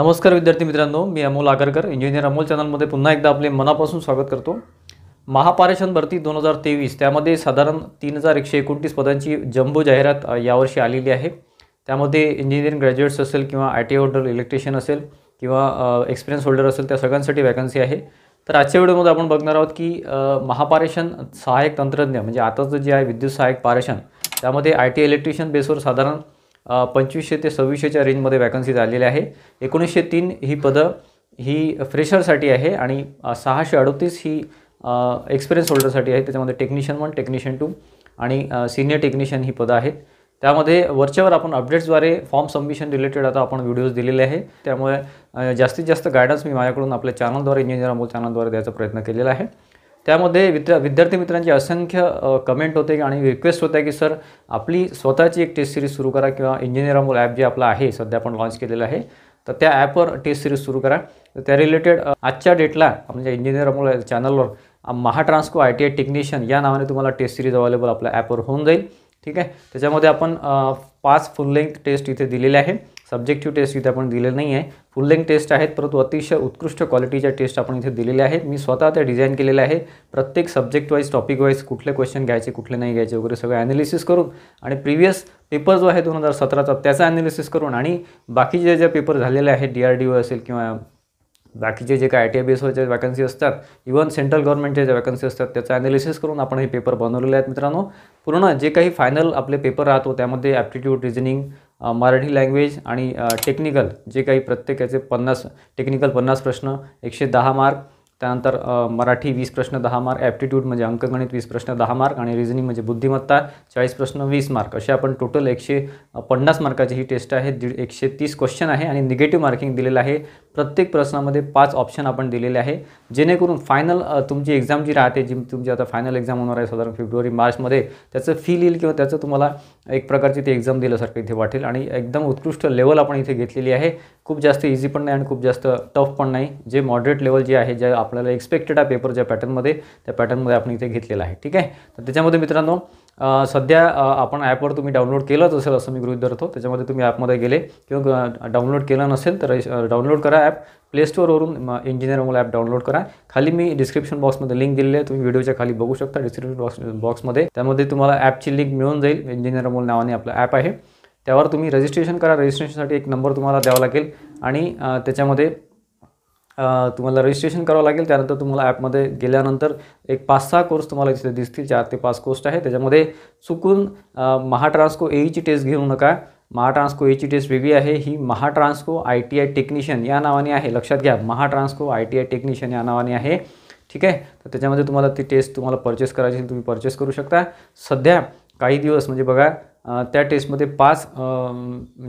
नमस्कार विद्यार्थी मित्रांनो मी अमोल आगरकर इंजिनियर अमोल चॅनलमध्ये पुन्हा एकदा आपले मनापासून स्वागत करतो महापारेषण भरती दोन हजार तेवीस त्यामध्ये साधारण तीन हजार एकशे एकोणतीस पदांची जम्बो जाहिरात यावर्षी आलेली आहे त्यामध्ये इंजिनिअरिंग ग्रॅज्युएट्स असेल किंवा आय टी होल्डर इलेक्ट्रिशियन असेल किंवा एक्सपिरियन्स होल्डर असेल त्या सगळ्यांसाठी वॅकन्सी आहे तर आजच्या व्हिडिओमध्ये आपण बघणार आहोत की महापारेषण सहाय्यक तंत्रज्ञ म्हणजे आताचं जे आहे विद्युत सहाय्यक पारेषण त्यामध्ये आय टी इलेक्ट्रिशियन बेसवर साधारण पंचवीसशे ते सव्वीसशेच्या रेंजमध्ये वॅकन्सीज आलेल्या आहे एकोणीसशे तीन ही पदं ही फ्रेशरसाठी आहे आणि सहाशे अडतीस ही एक्सपिरियन्स होल्डरसाठी आहे त्याच्यामध्ये टेक्निशियन वन टेक्निशियन टू आणि सिनियर टेक्निशियन ही पदं आहेत त्यामध्ये वरच्यावर आपण अपडेट्सद्वारे फॉर्म सबमिशन रिलेटेड आता आपण व्हिडिओज दिलेले आहे त्यामुळे जास्तीत जास्त गायडन्स मी माझ्याकडून आपल्या चॅनलद्वारे इंजिनियर अमोल चॅनलद्वारे द्यायचा प्रयत्न केलेला आहे त्यामध्ये विद्या विद्यार्थी मित्रांची असंख्य कमेंट होते आणि रिक्वेस्ट होत्या की सर आपली स्वतःची एक टेस्ट सिरीज सुरू करा किंवा इंजिनियर अमोल ॲप जे आपलं आहे सध्या आपण लॉन्च केलेलं आहे तर त्या ॲपवर टेस्ट सिरीज सुरू करा तर त्या रिलेटेड आजच्या डेटला म्हणजे इंजिनियर अमोल चॅनलवर Mahatransco I T I technician या नावाने तुम्हाला टेस्ट सिरीज अवेलेबल आपल्या ॲपवर होऊन जाईल ठीक आहे त्याच्यामध्ये आपण पाच फुल लेंथ टेस्ट इथे दिलेले आहे सब्जेक्टिव्ह टेस्ट इथे आपण दिलेले नाही आहे फुल लेंग टेस्ट आहेत परंतु अतिशय उत्कृष्ट क्वालिटीच्या टेस्ट आपण इथे दिलेल्या आहेत मी स्वतः त्या डिझाईन केलेल्या आहे प्रत्येक सब्जेक्ट वाईज टॉपिक वाईज कुठले क्वेश्चन घ्यायचे कुठले नाही घ्यायचे वगैरे सगळं ॲनालिसिस करून आणि प्रिव्हियस पेपर जो आहे दोन हजार सतराचा त्याचा ॲनालिसिस करून आणि बाकीचे जे पेपर झालेले आहेत डी आर डी ओ असेल किंवा बाकीचे जे काय आय टी आय बी एसवरच्या वॅकन्सी असतात इव्हन सेंट्रल गव्हर्नमेंटच्या ज्या वॅकन्सी असतात त्याचा ॲनालिसिस करून आपण हे पेपर बनवलेले आहेत मित्रांनो पूर्ण जे काही फायनल आपले पेपर राहतो त्यामध्ये ॲप्टिट्यूड रिजनिंग मराठी लँग्वेज आणि टेक्निकल जे काही प्रत्येकाचे पन्नास टेक्निकल पन्नास प्रश्न एकशे दहा मार्क त्यानंतर मराठी वीस प्रश्न दहा मार्क ॲप्टिट्यूड म्हणजे अंकगणित वीस प्रश्न दहा मार्क आणि रिझनिंग म्हणजे बुद्धिमत्ता चाळीस प्रश्न वीस मार्क असे आपण टोटल एकशे पन्नास मार्काची ही टेस्ट आहे दीड एकशे तीस क्वेश्चन आहे आणि निगेटिव्ह मार्किंग दिलेलं आहे प्रत्येक प्रश्नामध्ये पाच ऑप्शन आपण दिलेले आहे जेणेकरून फायनल तुमची एक्झाम जी राहते जी तुमची आता फायनल एक्झाम होणार आहे साधारण फेब्रुवारी मार्चमध्ये त्याचं फील येईल किंवा त्याचं तुम्हाला एक प्रकारची ती एक्झाम दिल्यासारखं इथे वाटेल आणि एकदम उत्कृष्ट लेवल आपण इथे घेतलेली आहे खूप जास्त इझी पण नाही आणि खूप जास्त टफ पण नाही जे मॉडरेट लेवल जे आहे ज्या आपल्याला एक्सपेक्टेड आहे ज्या पॅटर्नमध्ये त्या पॅटर्नमध्ये आपण इथे घेतलेला आहे ठीक आहे तर त्याच्यामध्ये मित्रांनो सध्या आपण ॲपवर तुम्ही डाउनलोड केलंच असेल असं मी गृहित धरतो त्याच्यामध्ये तुम्ही ॲपमध्ये गेले किंवा डाउनलोड केलं नसेल तर डाउनलोड करा ॲप प्लेस्टोरवरून इंजिनिअर मोल ॲप डाउनलोड करा खाली मी डिस्क्रिप्शन बॉक्समध्ये लिंक दिलेली आहे तुम्ही व्हिडिओच्या खाली बघू शकता डिस्क्रिप्शन बॉक्स बॉक्समध्ये त्यामध्ये तुम्हाला ॲपची लिंक मिळून जाईल इंजिनिअर नावाने आपलं ॲप आहे त्यावर तुम्ही रजिस्ट्रेशन करा रजिस्ट्रेशनसाठी एक नंबर तुम्हाला द्यावा लागेल आणि त्याच्यामध्ये तुम्हाला रजिस्ट्रेशन करावं लागेल त्यानंतर तुम्हाला ॲपमध्ये गेल्यानंतर एक पाच सहा कोर्स तुम्हाला तिथे दिसतील चार ते पाच कोर्स आहे त्याच्यामध्ये चुकून महाट्रान्सको एईची e टेस्ट घेऊ नका महाट्रान्सको एची e टेस्ट वेगळी आहे ही Mahatransco I T I technician या नावाने आहे लक्षात घ्या Mahatransco I T I technician या नावाने आहे ठीक आहे तर त्याच्यामध्ये तुम्हाला ती टेस्ट तुम्हाला परचेस करायची तुम्ही परचेस करू शकता सध्या काही दिवस म्हणजे बघा त्या टेस्टमध्ये पाच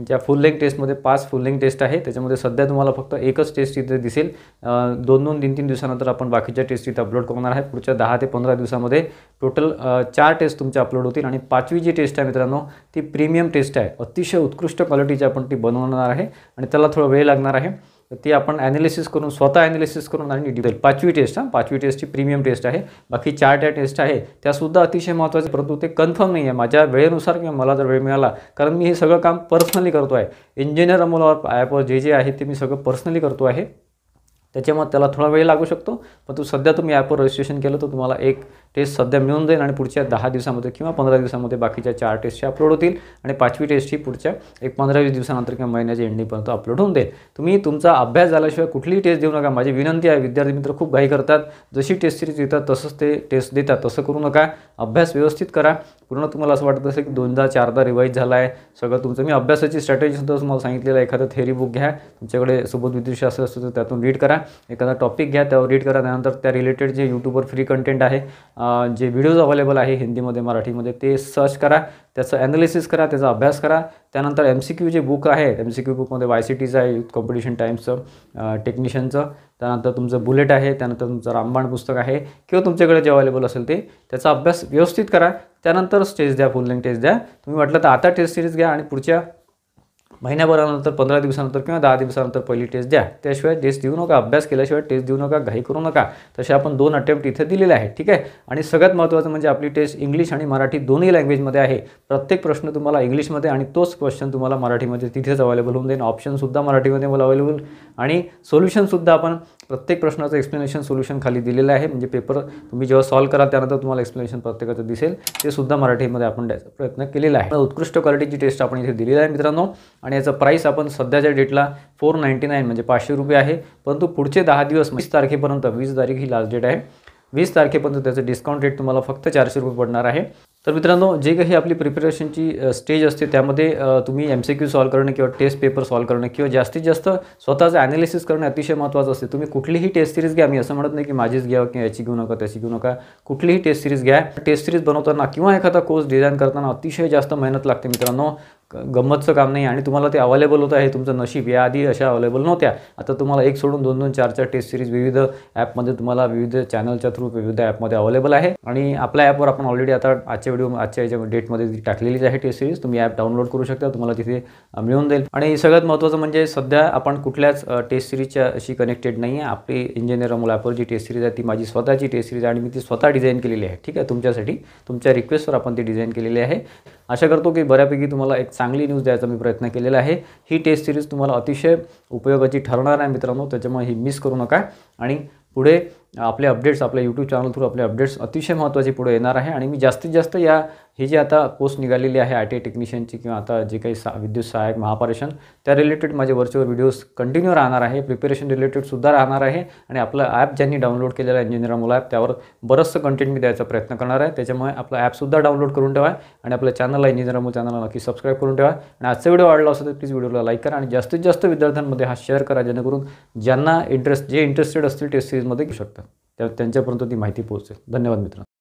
ज्या फुल लेंग टेस्टमध्ये पाच फुल लेंग टेस्ट आहे त्याच्यामध्ये सध्या तुम्हाला फक्त एकच टेस्ट इथे दिसेल दोन दोन तीन तीन दिवसानंतर आपण बाकीच्या टेस्ट इथे अपलोड करणार आहे पुढच्या दहा ते पंधरा दिवसामध्ये टोटल चार टेस्ट तुमच्या अपलोड होतील आणि पाचवी जी टेस्ट आहे मित्रांनो ती प्रीमियम टेस्ट आहे अतिशय उत्कृष्ट क्वालिटीची आपण ती बनवणार आहे आणि त्याला थोडा वेळ लागणार आहे तर ती आपण ॲनालिसिस करून स्वतः ॲनालिसिस करून आणि डिटेल पाचवी टेस्ट हां पाचवी टेस्टची प्रीमियम टेस्ट आहे बाकी चार त्या टेस्ट आहे त्यासुद्धा अतिशय महत्त्वाचे परंतु ते कन्फर्म नाही आहे माझ्या वेळेनुसार किंवा मला जर वेळ मिळाला कारण मी हे सगळं काम पर्सनली करतो आहे इंजिनियर अमोलावर ॲपवर जे जे आहे ते मी सगळं पर्सनली करतो आहे त्याच्यामुळे त्याला थोडा वेळ लागू शकतो पण तू सध्या तुम्ही ॲपवर रजिस्ट्रेशन केलं तर तुम्हाला एक टेस्ट सध्या मिळून जाईल आणि पुढच्या दहा दिवसामध्ये किंवा पंधरा दिवसामध्ये बाकीच्या चार टेस्टची अपलोड होतील आणि पाचवी टेस्ट ही पुढच्या एक पंधरा वीस दिवसानंतर किंवा महिन्याच्या एंडिंगपर्यंत अपलोड होऊन देईल तुम्ही तुमचा अभ्यास झाल्याशिवाय कुठलीही टेस्ट देऊ नका माझी विनंती आहे विद्यार्थी मित्र खूप घाई करतात जशी टेस्ट सिरीज देतात तसंच ते टेस्ट देतात तसं करू नका अभ्यास व्यवस्थित करा पूर्ण तुम्हाला असं वाटत असेल की दोनदा चारदा रिवाईज झाला आहे सगळं तुमचं मी अभ्यासाची स्ट्रॅटेजीसुद्धा तुम्हाला सांगितलेलं आहे एखादं थेरी बुक घ्या तुमच्याकडे सोबत विदृश्य असं असतं तर त्यातून रीड करा एखादा टॉपिक घ्या त्यावर रीड करा त्यानंतर त्या रिलेटेड जे यूट्यूबवर फ्री कंटेंट आहे जे व्हिडिओज अवेलेबल आहे हिंदीमध्ये मराठीमध्ये ते सर्च करा त्याचं ॲनालिसिस करा त्याचा अभ्यास करा त्यानंतर एम सी क्यू जे बुक आहे एम सी क्यू बुकमध्ये वाय सी टीचं आहे युथ कॉम्पिटिशन टाईम्सचं टेक्निशियनचं त्यानंतर तुमचं बुलेट आहे त्यानंतर तुमचं रामबाण पुस्तक आहे किंवा तुमच्याकडे जे अवेलेबल असेल ते त्याचा अभ्यास व्यवस्थित करा त्यानंतर टेस्ट द्या फुल लेंग टेस्ट द्या तुम्ही म्हटलं तर आता टेस्ट सिरीज घ्या आणि पुढच्या महिन्याभरानंतर पंधरा दिवसानंतर किंवा दहा दिवसानंतर पहिली टेस्ट द्या त्याशिवाय टेस्ट देऊ नका अभ्यास केल्याशिवाय टेस्ट देऊ नका घाई करू नका तसे आपण दोन अटेम्प्ट इथे दिलेले आहेत ठीक आहे आणि सगळ्यात महत्त्वाचं म्हणजे आपली टेस्ट इंग्लिश आणि मराठी दोन्ही लँग्वेजमध्ये आहे प्रत्येक प्रश्न तुम्हाला इंग्लिशमध्ये आणि तोच क्वेश्चन तुम्हाला मराठीमध्ये तिथेच अवेलेबल होऊन जाईल ऑप्शनसुद्धा मराठीमध्ये मला अवेलेबल आणि सोल्युशनसुद्धा आपण प्रत्येक प्रश्नाचं एक्सप्लेनेशन सोल्युशन खाली दिलेलं आहे म्हणजे पेपर तुम्ही जेव्हा सॉल्व कराल त्यानंतर तुम्हाला एक्सप्लेनेशन प्रत्येकाचं दिसेल ते सुद्धा मराठीमध्ये आपण द्यायचा प्रयत्न केलेला आहे उत्कृष्ट क्वालिटीची टेस्ट आपण इथे दिलेली आहे मित्रांनो आणि आणि याचं प्राईस आपण सध्याच्या डेटला फोर नाईंटी नाईन म्हणजे पाचशे रुपये आहे परंतु पुढचे दहा दिवस वीस तारखेपर्यंत वीस तारीख ही लास्ट डेट आहे वीस तारखेपर्यंत त्याचं डिस्काउंट रेट तुम्हाला फक्त चारशे रुपये पडणार आहे तर मित्रांनो जे काही आपली प्रिपरेशनची स्टेज असते त्यामध्ये तुम्ही एम सी क्यू सॉल्व करणं किंवा टेस्ट पेपर सॉल्व करणं किंवा जास्तीत जास्त स्वतःचं ॲनालिसिस करणं अतिशय महत्त्वाचं असते तुम्ही कुठलीही टेस्ट सिरीज घ्या मी असं म्हणत नाही की माझीच घ्या किंवा याची घेऊ नका त्याची घेऊ नका कुठलीही टेस्ट सिरीज घ्या टेस्ट सिरीज बनवताना किंवा एखादा कोर्स डिझाईन करताना अतिशय जास्त मेहनत लागते मित्रांनो गंमतचं काम नाही आणि तुम्हाला ते अवेलेबल होतं आहे तुमचं नशीब याआधी अशा अवेलेबल नव्हत्या आता तुम्हाला एक सोडून दोन दोन चार चार टेस्ट सिरीज विविध ॲपमध्ये तुम्हाला विविध चॅनलच्या थ्रू विविध ॲपमध्ये अवेलेबल आहे आणि आपल्या ॲपवर आपण ऑलरेडी आता आजच्या व्हिडिओ आजच्या याच्या डेटमध्ये टाकलेलीच आहे टेस्ट सिरीज तुम्ही ॲप डाउनलोड करू शकता तुम्हाला तिथे मिळून जाईल आणि सगळ्यात महत्त्वाचं म्हणजे सध्या आपण कुठल्याच टेस्ट सिरीजच्या अशी कनेक्टेड नाही आहे आपली इंजिनियर अमोल ॲपवर जी टेस्ट सिरीज आहे ती माझी स्वतःची टेस्ट सिरीज आणि मी ती स्वतः डिझाईन केलेली आहे ठीक आहे तुमच्यासाठी तुमच्या रिक्वेस्टवर आपण ती डिझाईन केलेली आहे आशा करतो की बऱ्यापैकी तुम्हाला एक चांगली न्यूज द्यायचा मी प्रयत्न केलेला आहे ही टेस्ट सिरीज तुम्हाला अतिशय उपयोगाची ठरणार आहे मित्रांनो त्याच्यामुळे ही मिस करू नका आणि पुढे आपले अपडेट्स आपल्या यूट्यूब चॅनल थ्रू आपले अपडेट्स अतिशय महत्त्वाचे पुढे येणार आहे आणि मी जास्तीत जास्त या हे जे आता पोस्ट निघालेली आहे आय टी टेक्निशियनची किंवा आता जे काही सा विद्युत सहायक महापारेशन त्या रिलेटेड माझे व्हर्च्युअल व्हिडिओज कंटिन्यू राहणार आहे प्रिपरेशन रिलेटेडसुद्धा राहणार आहे आणि आपलं ॲप ज्यांनी डाउनलोड आहे इंजिनिअर मुला ॲप त्यावर बरंचसं कंटेंट मी द्यायचा प्रयत्न करणार आहे त्याच्यामुळे आपलं ॲपसुद्धा डाउनलोड करून ठेवा आणि आपल्या चॅनलला इंजिनिअर चॅनलला नक्की सबस्क्राईब करून ठेवा आणि आजचा व्हिडिओ आवडला असेल तर प्लीज व्हिडिओला लाईक करा आणि जास्तीत जास्त विद्यार्थ्यांमध्ये हा शेअर करा जेणेकरून ज्यांना इंटरेस्ट जे इंटरेस्टेड असतील टेस्ट सिरीजमध्ये घेऊ शकतात त्यांच्यापर्यंत ती माहिती पोहोचेल धन्यवाद मित्रांनो